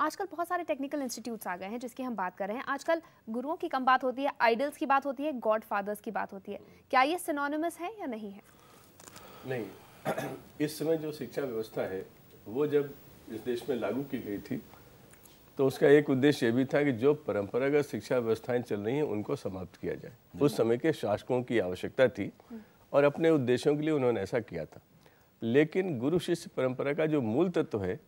आजकल बहुत सारे टेक्निकल इंस्टीट्यूट्स आ गए हैं जिसकी हम बात कर रहे हैं आजकल गुरुओं की कम बात होती है आइडल्स की बात होती है गॉड फादर्स की बात होती है क्या ये सिनोनिमस है या नहीं है नहीं इस समय जो शिक्षा व्यवस्था है वो जब इस देश में लागू की गई थी तो उसका एक उद्देश्य ये भी था कि जो परंपरागत शिक्षा व्यवस्थाएं चल रही हैं उनको समाप्त किया जाए हम्म। उस समय के शासकों की आवश्यकता थी और अपने उद्देश्यों के लिए उन्होंने ऐसा किया था लेकिन गुरु शिष्य परंपरा का जो मूल तत्व है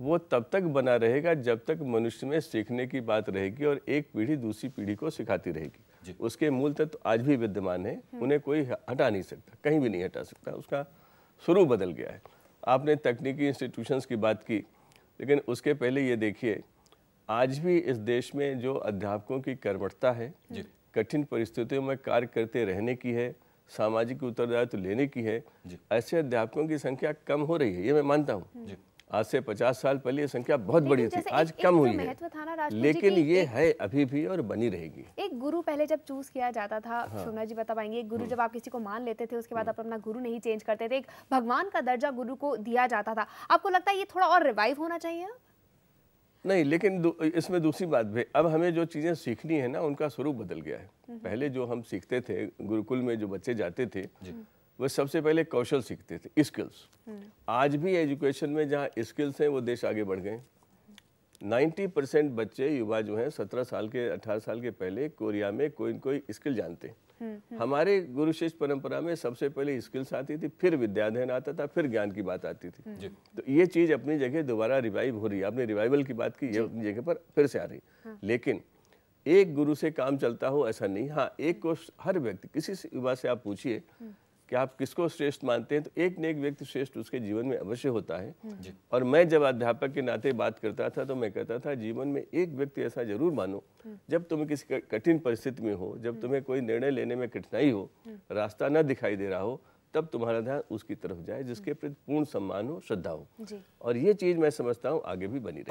वो तब तक बना रहेगा जब तक मनुष्य में सीखने की बात रहेगी और एक पीढ़ी दूसरी पीढ़ी को सिखाती रहेगी उसके मूल तत्व आज भी विद्यमान है हम्म। उन्हें कोई हटा नहीं सकता कहीं भी नहीं हटा सकता उसका शुरू बदल गया है आपने तकनीकी इंस्टीट्यूशंस की बात की लेकिन उसके पहले ये देखिए आज भी इस देश में जो अध्यापकों की कर्मठता है कठिन परिस्थितियों में कार्य करते रहने की है सामाजिक उत्तरदायित्व लेने की है ऐसे अध्यापकों की संख्या कम हो रही है ये मैं मानता हूँ आज से पचास साल पहले ये संख्या बहुत बड़ी थी आज एक, कम एक हुई है लेकिन ये एक, है अभी भी और बनी रहेगी एक गुरु पहले जब चूज किया जाता था हाँ। जी बता पाएंगे एक गुरु हाँ। जब आप किसी को मान लेते थे उसके बाद हाँ। आप अपना गुरु नहीं चेंज करते थे एक भगवान का दर्जा गुरु को दिया जाता था आपको लगता है ये थोड़ा और रिवाइव होना चाहिए नहीं लेकिन इसमें दूसरी बात भी अब हमें जो चीज़ें सीखनी है ना उनका स्वरूप बदल गया है हम्म। पहले जो हम सीखते थे गुरुकुल में जो बच्चे जाते थे वह सबसे पहले कौशल सीखते थे स्किल्स हम्म। आज भी एजुकेशन में जहाँ स्किल्स हैं वो देश आगे बढ़ गए 90 परसेंट बच्चे युवा जो हैं 17 साल के 18 साल के पहले कोरिया में कोई न कोई स्किल जानते हैं हम्म, हम्म। हमारे गुरुशिष्ट परंपरा में सबसे पहले स्किल्स आती थी फिर अध्ययन आता था फिर ज्ञान की बात आती थी तो ये चीज़ अपनी जगह दोबारा रिवाइव हो रही है आपने रिवाइवल की बात की ये अपनी जगह पर फिर से आ रही हाँ। लेकिन एक गुरु से काम चलता हो ऐसा नहीं हाँ एक को हर व्यक्ति किसी युवा से आप पूछिए कि आप किसको श्रेष्ठ मानते हैं तो एक नेक एक व्यक्ति श्रेष्ठ उसके जीवन में अवश्य होता है हम्म। और मैं जब अध्यापक के नाते बात करता था तो मैं कहता था जीवन में एक व्यक्ति ऐसा जरूर मानो हम्म। जब तुम किसी कठिन परिस्थिति में हो जब हम्म। तुम्हें कोई निर्णय लेने में कठिनाई हो रास्ता न दिखाई दे रहा हो तब तुम्हारा ध्यान उसकी तरफ जाए जिसके प्रति पूर्ण सम्मान हो श्रद्धा हो और ये चीज़ मैं समझता हूँ आगे भी बनी रहे